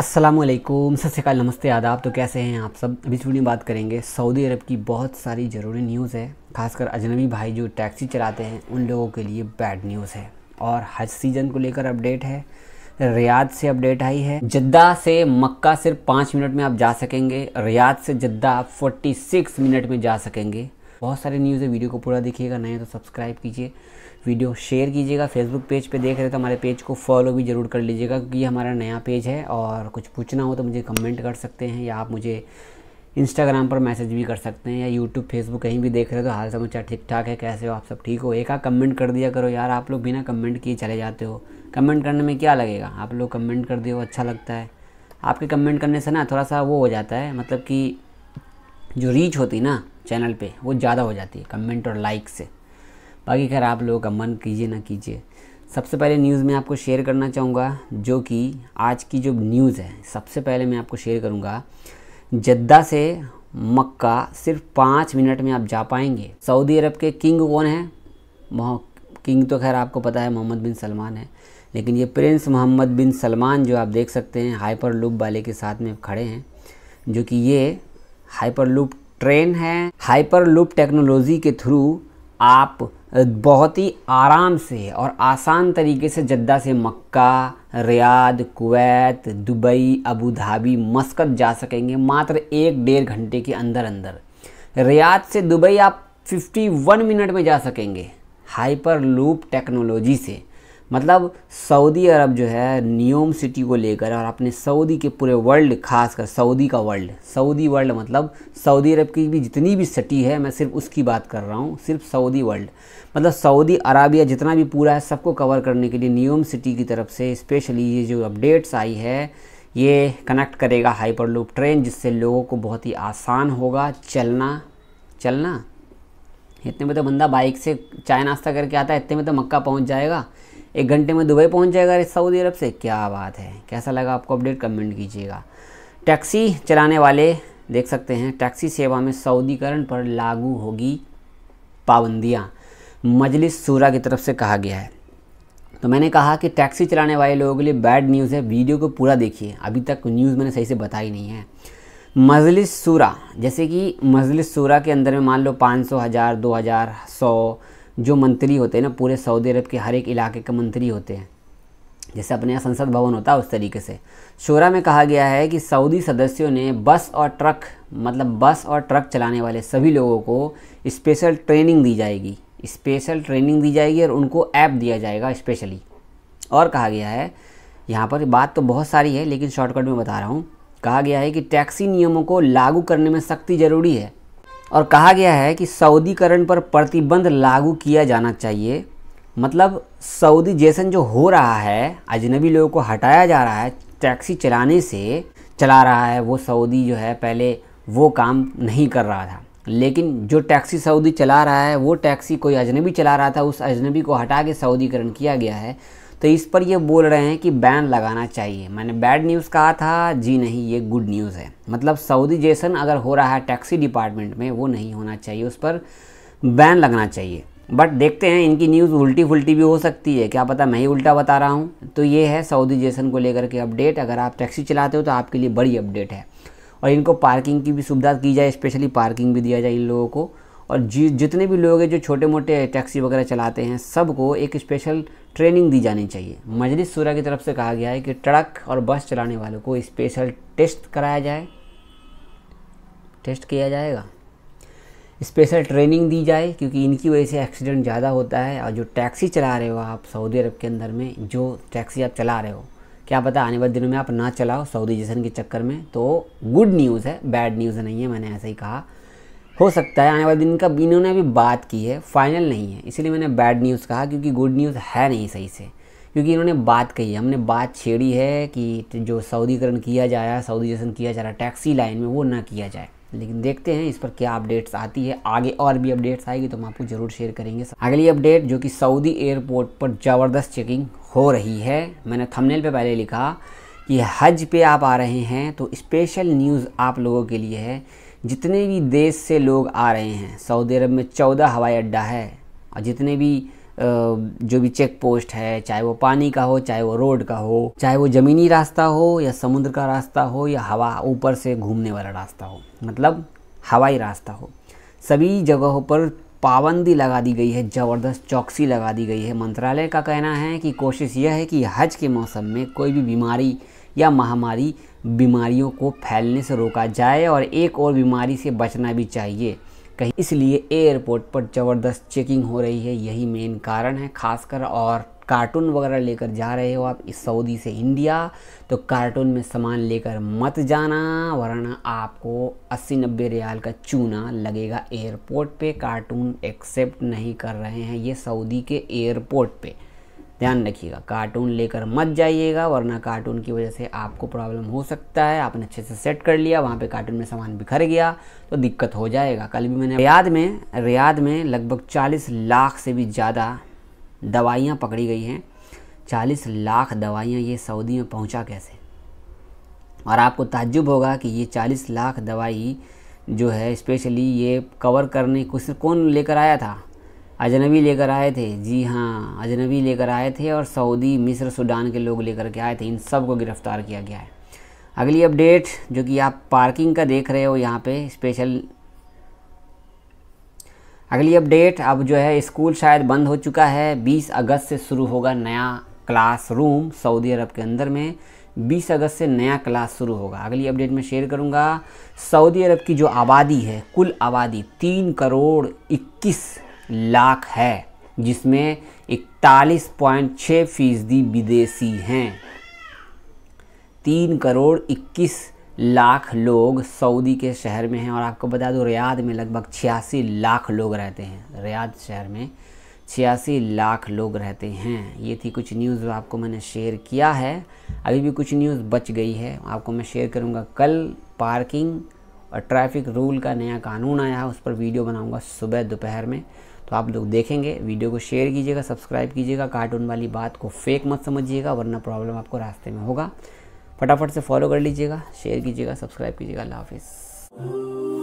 असलकुम सत नमस्ते आदाब तो कैसे हैं आप सब अभी इस बात करेंगे सऊदी अरब की बहुत सारी ज़रूरी न्यूज़ है खासकर अजनबी भाई जो टैक्सी चलाते हैं उन लोगों के लिए बैड न्यूज़ है और हज सीज़न को लेकर अपडेट है रियाद से अपडेट आई है जद्दा से मक्का सिर्फ पाँच मिनट में आप जा सकेंगे रियाद से जद्दा आप फोर्टी सिक्स मिनट में जा सकेंगे बहुत सारी न्यूज़ है वीडियो को पूरा देखिएगा नहीं तो सब्सक्राइब कीजिए वीडियो शेयर कीजिएगा फेसबुक पेज पे देख रहे हो तो हमारे पेज को फॉलो भी ज़रूर कर लीजिएगा क्योंकि ये हमारा नया पेज है और कुछ पूछना हो तो मुझे कमेंट कर सकते हैं या आप मुझे इंस्टाग्राम पर मैसेज भी कर सकते हैं या यूट्यूब फेसबुक कहीं भी देख रहे हो तो हाल समाचार ठीक ठाक है कैसे हो आप सब ठीक हो एक आ कमेंट कर दिया करो यार आप लोग बिना कमेंट किए चले जाते हो कमेंट करने में क्या लगेगा आप लोग कमेंट कर दिए अच्छा लगता है आपके कमेंट करने से ना थोड़ा सा वो हो जाता है मतलब कि जो रीच होती ना चैनल पे वो ज़्यादा हो जाती है कमेंट और लाइक से बाकी खैर आप लोगों का मन कीजिए ना कीजिए सबसे पहले न्यूज़ में आपको शेयर करना चाहूँगा जो कि आज की जो न्यूज़ है सबसे पहले मैं आपको शेयर करूँगा जद्दा से मक्का सिर्फ पाँच मिनट में आप जा पाएंगे सऊदी अरब के किंग कौन है किंग तो खैर आपको पता है मोहम्मद बिन सलमान है लेकिन ये प्रिंस मोहम्मद बिन सलमान जो आप देख सकते हैं हाइपर लूप वाले के साथ में खड़े हैं जो कि ये हाइपर लूप ट्रेन है हाइपर लूप टेक्नोलॉजी के थ्रू आप बहुत ही आराम से और आसान तरीके से जद्दा से Mecca Riyadh Kuwait Dubai Abu Dhabi Muscat जा सकेंगे मात्र एक डेढ़ घंटे के अंदर अंदर रियाद से दुबई आप 51 मिनट में जा सकेंगे हाइपर लूप टेक्नोलॉजी से मतलब सऊदी अरब जो है नियोम सिटी को लेकर और अपने सऊदी के पूरे वर्ल्ड खासकर सऊदी का वर्ल्ड सऊदी वर्ल्ड मतलब सऊदी अरब की भी जितनी भी सिटी है मैं सिर्फ उसकी बात कर रहा हूँ सिर्फ सऊदी वर्ल्ड मतलब सऊदी अरबिया जितना भी पूरा है सबको कवर करने के लिए नियोम सिटी की तरफ से स्पेशली ये जो अपडेट्स आई है ये कनेक्ट करेगा हाइपर लूप ट्रेन जिससे लोगों को बहुत ही आसान होगा चलना चलना इतने में तो बंदा बाइक से चाय नाश्ता करके आता है इतने में तो मक्का पहुंच जाएगा एक घंटे में दुबई पहुंच जाएगा सऊदी अरब से क्या बात है कैसा लगा आपको अपडेट कमेंट कीजिएगा टैक्सी चलाने वाले देख सकते हैं टैक्सी सेवा में सऊदीकरण पर लागू होगी पाबंदियाँ मजलिस सूरा की तरफ से कहा गया है तो मैंने कहा कि टैक्सी चलाने वाले लोगों के लिए बैड न्यूज़ है वीडियो को पूरा देखिए अभी तक न्यूज़ मैंने सही से बताई नहीं है मजलिस सूरा जैसे कि मजलिस सूरा के अंदर में मान लो पाँच सौ हज़ार दो हज़ार सौ जो मंत्री होते हैं ना पूरे सऊदी अरब के हर एक इलाके के मंत्री होते हैं जैसे अपने यहाँ संसद भवन होता है उस तरीके से शोरा में कहा गया है कि सऊदी सदस्यों ने बस और ट्रक मतलब बस और ट्रक चलाने वाले सभी लोगों को स्पेशल ट्रेनिंग दी जाएगी स्पेशल ट्रेनिंग दी जाएगी और उनको ऐप दिया जाएगा स्पेशली और कहा गया है यहाँ पर बात तो बहुत सारी है लेकिन शॉर्टकट में बता रहा हूँ कहा गया है कि टैक्सी नियमों को लागू करने में सख्ती ज़रूरी है और कहा गया है कि सऊदीकरण पर प्रतिबंध लागू किया जाना चाहिए मतलब सऊदी जैसन जो हो रहा है अजनबी लोगों को हटाया जा रहा है टैक्सी चलाने से चला रहा है वो सऊदी जो है पहले वो काम नहीं कर रहा था लेकिन जो टैक्सी सऊदी चला रहा है वो टैक्सी कोई अजनबी चला रहा था उस अजनबी को हटा के सऊदीकरण किया गया है तो इस पर ये बोल रहे हैं कि बैन लगाना चाहिए मैंने बैड न्यूज़ कहा था जी नहीं ये गुड न्यूज़ है मतलब सऊदी जैसन अगर हो रहा है टैक्सी डिपार्टमेंट में वो नहीं होना चाहिए उस पर बैन लगना चाहिए बट देखते हैं इनकी न्यूज़ उल्टी फुलटी भी हो सकती है क्या पता मैं ही उल्टा बता रहा हूँ तो ये है सऊदी जैसन को लेकर के अपडेट अगर आप टैक्सी चलाते हो तो आपके लिए बड़ी अपडेट है और इनको पार्किंग की भी सुविधा की जाए स्पेशली पार्किंग भी दिया जाए इन लोगों को और जी जितने भी लोग हैं जो छोटे मोटे टैक्सी वगैरह चलाते हैं सबको एक स्पेशल ट्रेनिंग दी जानी चाहिए मजलिस सूरा की तरफ से कहा गया है कि ट्रक और बस चलाने वालों को स्पेशल टेस्ट कराया जाए टेस्ट किया जाएगा स्पेशल ट्रेनिंग दी जाए क्योंकि इनकी वजह से एक्सीडेंट ज़्यादा होता है और जो टैक्सी चला रहे हो आप सऊदी अरब के अंदर में जो टैक्सी आप चला रहे हो क्या पता आने वाले दिनों में आप ना चलाओ सऊदी जैसन के चक्कर में तो गुड न्यूज़ है बैड न्यूज़ नहीं है मैंने ऐसे ही कहा हो सकता है आने वाले दिन का इन्होंने अभी बात की है फाइनल नहीं है इसीलिए मैंने बैड न्यूज़ कहा क्योंकि गुड न्यूज़ है नहीं सही से क्योंकि इन्होंने बात कही है हमने बात छेड़ी है कि जो सऊदीकरण किया जा रहा है सऊदीजेशन किया जा रहा है टैक्सी लाइन में वो ना किया जाए लेकिन देखते हैं इस पर क्या अपडेट्स आती है आगे और भी अपडेट्स आएगी तो हम आपको जरूर शेयर करेंगे अगली अपडेट जो कि सऊदी एयरपोर्ट पर ज़बरदस्त चेकिंग हो रही है मैंने थंबनेल पे पहले लिखा कि हज पे आप आ रहे हैं तो स्पेशल न्यूज़ आप लोगों के लिए है जितने भी देश से लोग आ रहे हैं सऊदी अरब में चौदह हवाई अड्डा है और जितने भी जो भी चेक पोस्ट है चाहे वो पानी का हो चाहे वो रोड का हो चाहे वो ज़मीनी रास्ता हो या समुद्र का रास्ता हो या हवा ऊपर से घूमने वाला रास्ता हो मतलब हवाई रास्ता हो सभी जगहों पर पाबंदी लगा दी गई है ज़बरदस्त चौकसी लगा दी गई है मंत्रालय का कहना है कि कोशिश यह है कि हज के मौसम में कोई भी बीमारी या महामारी बीमारियों को फैलने से रोका जाए और एक और बीमारी से बचना भी चाहिए कहीं इसलिए एयरपोर्ट पर ज़बरदस्त चेकिंग हो रही है यही मेन कारण है खासकर और कार्टून वगैरह लेकर जा रहे हो आप इस सऊदी से इंडिया तो कार्टून में सामान लेकर मत जाना वरना आपको 80 नब्बे रियाल का चूना लगेगा एयरपोर्ट पे कार्टून एक्सेप्ट नहीं कर रहे हैं ये सऊदी के एयरपोर्ट पे ध्यान रखिएगा कार्टून लेकर मत जाइएगा वरना कार्टून की वजह से आपको प्रॉब्लम हो सकता है आपने अच्छे से सेट कर लिया वहाँ पे कार्टून में सामान बिखर गया तो दिक्कत हो जाएगा कल भी मैंने रियाद में रियाद में लगभग 40 लाख से भी ज़्यादा दवाइयाँ पकड़ी गई हैं 40 लाख दवाइयाँ ये सऊदी में पहुँचा कैसे और आपको ताज्जुब होगा कि ये चालीस लाख दवाई जो है स्पेशली ये कवर करने कुछ कौन लेकर आया था अजनबी लेकर आए थे जी हाँ अजनबी लेकर आए थे और सऊदी मिस्र सूडान के लोग लेकर के आए थे इन सब को गिरफ़्तार किया गया है अगली अपडेट जो कि आप पार्किंग का देख रहे हो यहाँ पे स्पेशल अगली अपडेट अब जो है स्कूल शायद बंद हो चुका है 20 अगस्त से शुरू होगा नया क्लासरूम सऊदी अरब के अंदर में 20 अगस्त से नया क्लास शुरू होगा अगली अपडेट में शेयर करूँगा सऊदी अरब की जो आबादी है कुल आबादी तीन करोड़ इक्कीस लाख है जिसमें इकतालीस पॉइंट छः फीसदी विदेशी हैं तीन करोड़ इक्कीस लाख लोग सऊदी के शहर में हैं और आपको बता दूं रियाद में लगभग छियासी लाख लोग रहते हैं रियाद शहर में छियासी लाख लोग रहते हैं ये थी कुछ न्यूज़ आपको मैंने शेयर किया है अभी भी कुछ न्यूज़ बच गई है आपको मैं शेयर करूँगा कल पार्किंग और ट्रैफिक रूल का नया कानून आया है उस पर वीडियो बनाऊँगा सुबह दोपहर में तो आप लोग देखेंगे वीडियो को शेयर कीजिएगा सब्सक्राइब कीजिएगा कार्टून वाली बात को फेक मत समझिएगा वरना प्रॉब्लम आपको रास्ते में होगा फटाफट से फॉलो कर लीजिएगा शेयर कीजिएगा सब्सक्राइब कीजिएगा अल्लाह हाफिज़